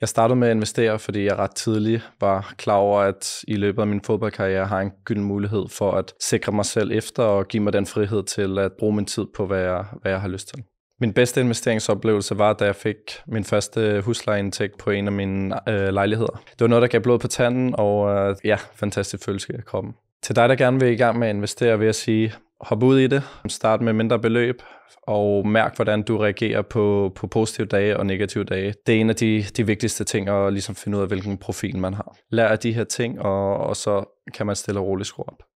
Jeg startede med at investere, fordi jeg ret tidligt var klar over, at i løbet af min fodboldkarriere har jeg en gylden mulighed for at sikre mig selv efter og give mig den frihed til at bruge min tid på, hvad jeg, hvad jeg har lyst til. Min bedste investeringsoplevelse var, da jeg fik min første huslejeindtægt på en af mine øh, lejligheder. Det var noget, der gav blod på tanden, og øh, ja, fantastisk følelse i kroppen. Til dig, der gerne vil i gang med at investere, vil jeg sige, hoppe ud i det, start med mindre beløb, og mærk, hvordan du reagerer på, på positive dage og negative dage. Det er en af de, de vigtigste ting, at ligesom finde ud af, hvilken profil man har. Lær af de her ting, og, og så kan man stille og roligt skrue op.